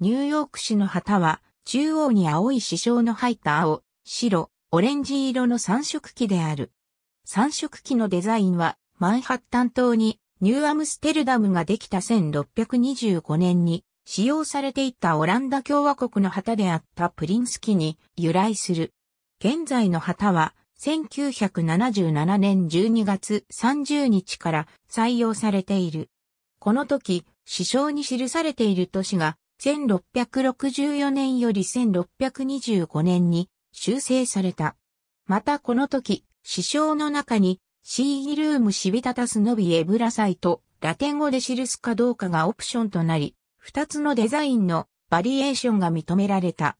ニューヨーク市の旗は、中央に青い支章の入った青、白、オレンジ色の三色旗である。三色旗のデザインは、マンハッタン島にニューアムステルダムができた1625年に使用されていたオランダ共和国の旗であったプリンス旗に由来する。現在の旗は1977年12月30日から採用されている。この時、首相に記されている都市が1664年より1625年に修正された。またこの時、師匠の中に、シーギルームシビタタスノビエブラサイト、ラテン語で記すかどうかがオプションとなり、二つのデザインのバリエーションが認められた。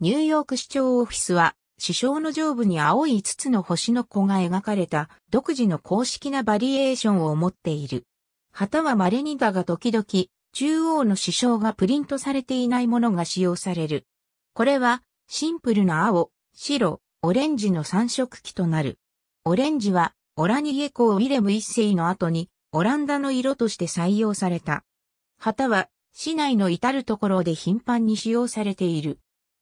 ニューヨーク市長オフィスは、師匠の上部に青い五つの星の子が描かれた独自の公式なバリエーションを持っている。旗は稀にだが時々中央の指標がプリントされていないものが使用される。これは、シンプルな青、白、オレンジの三色機となる。オレンジは、オラニエコー・ウィレム一世の後に、オランダの色として採用された。旗は、市内の至るところで頻繁に使用されている。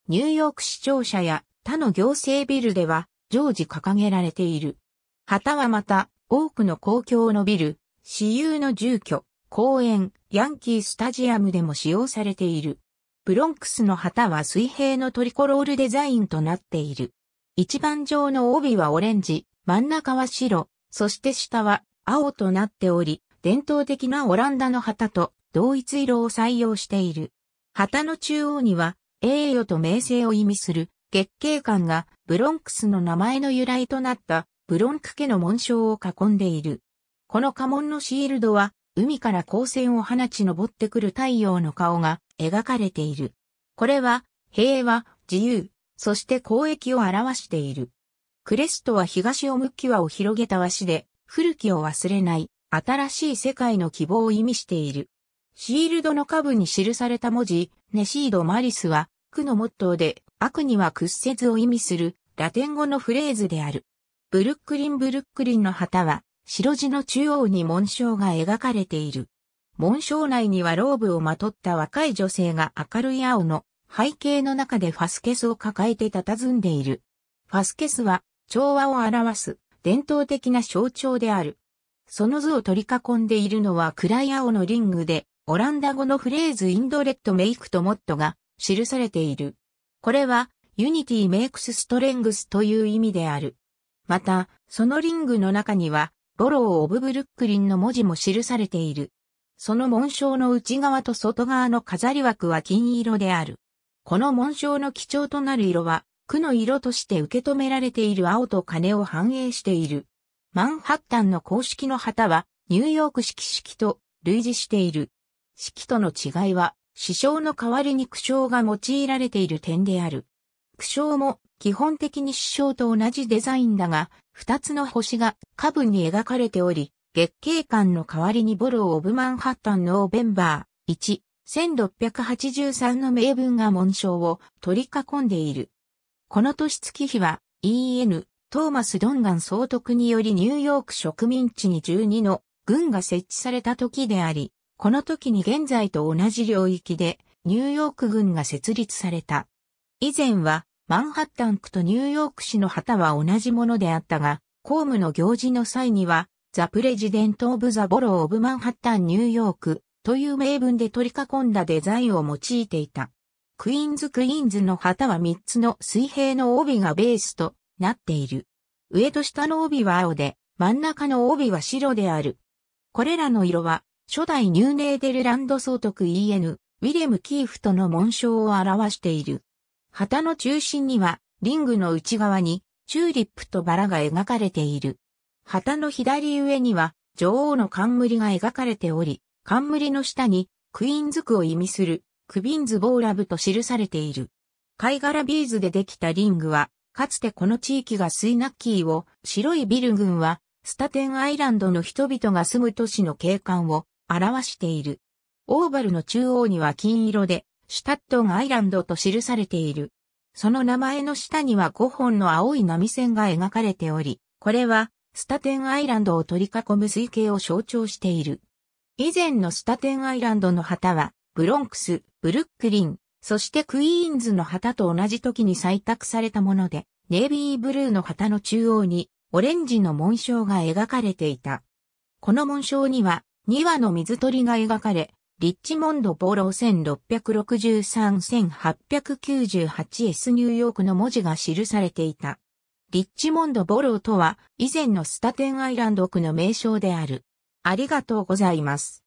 ニューヨーク市庁舎や他の行政ビルでは常時掲げられている。旗はまた多くの公共のビル、私有の住居、公園、ヤンキースタジアムでも使用されている。ブロンクスの旗は水平のトリコロールデザインとなっている。一番上の帯はオレンジ、真ん中は白、そして下は青となっており、伝統的なオランダの旗と同一色を採用している。旗の中央には栄誉と名声を意味する月桂冠がブロンクスの名前の由来となったブロンク家の紋章を囲んでいる。この家紋のシールドは海から光線を放ち登ってくる太陽の顔が描かれている。これは、平和、自由、そして交易を表している。クレストは東を向き輪を広げた和紙で、古きを忘れない、新しい世界の希望を意味している。シールドの下部に記された文字、ネシード・マリスは、区のモットーで、悪には屈折を意味する、ラテン語のフレーズである。ブルックリン・ブルックリンの旗は、白地の中央に紋章が描かれている。紋章内にはローブをまとった若い女性が明るい青の背景の中でファスケスを抱えて佇んでいる。ファスケスは調和を表す伝統的な象徴である。その図を取り囲んでいるのは暗い青のリングで、オランダ語のフレーズインドレッドメイクとモットが記されている。これは、ユニティメイクスストレングスという意味である。また、そのリングの中には、ボロー・オブ・ブルックリンの文字も記されている。その紋章の内側と外側の飾り枠は金色である。この紋章の基調となる色は、区の色として受け止められている青と金を反映している。マンハッタンの公式の旗は、ニューヨーク式式と類似している。式との違いは、師匠の代わりに苦笑が用いられている点である。苦笑も基本的に師匠と同じデザインだが、二つの星が下部に描かれており、月経館の代わりにボロー・オブ・マンハッタン・ノーベンバー1、1683の名文が紋章を取り囲んでいる。この年月日は EN、トーマス・ドンガン総督によりニューヨーク植民地に12の軍が設置された時であり、この時に現在と同じ領域でニューヨーク軍が設立された。以前はマンハッタン区とニューヨーク市の旗は同じものであったが、公務の行事の際には、ザ・プレジデント・オブ・ザ・ボロー・オブ・マンハッタン・ニューヨークという名文で取り囲んだデザインを用いていた。クイーンズ・クイーンズの旗は3つの水平の帯がベースとなっている。上と下の帯は青で、真ん中の帯は白である。これらの色は、初代ニューネーデルランド総督 EN、ウィレム・キーフとの紋章を表している。旗の中心には、リングの内側に、チューリップとバラが描かれている。旗の左上には、女王の冠が描かれており、冠の下に、クイーンズ区を意味する、クビンズボーラブと記されている。貝殻ビーズでできたリングは、かつてこの地域がスイナッキーを、白いビル群は、スタテンアイランドの人々が住む都市の景観を表している。オーバルの中央には金色でシュタットンアイランドと記されている。その名前の下には5本の青い波線が描かれており、これはスタテンアイランドを取り囲む水系を象徴している。以前のスタテンアイランドの旗は、ブロンクス、ブルックリン、そしてクイーンズの旗と同じ時に採択されたもので、ネイビーブルーの旗の中央にオレンジの紋章が描かれていた。この紋章には2羽の水鳥が描かれ、リッチモンドボロー 1663-1898S ニューヨークの文字が記されていた。リッチモンドボローとは以前のスタテンアイランド区の名称である。ありがとうございます。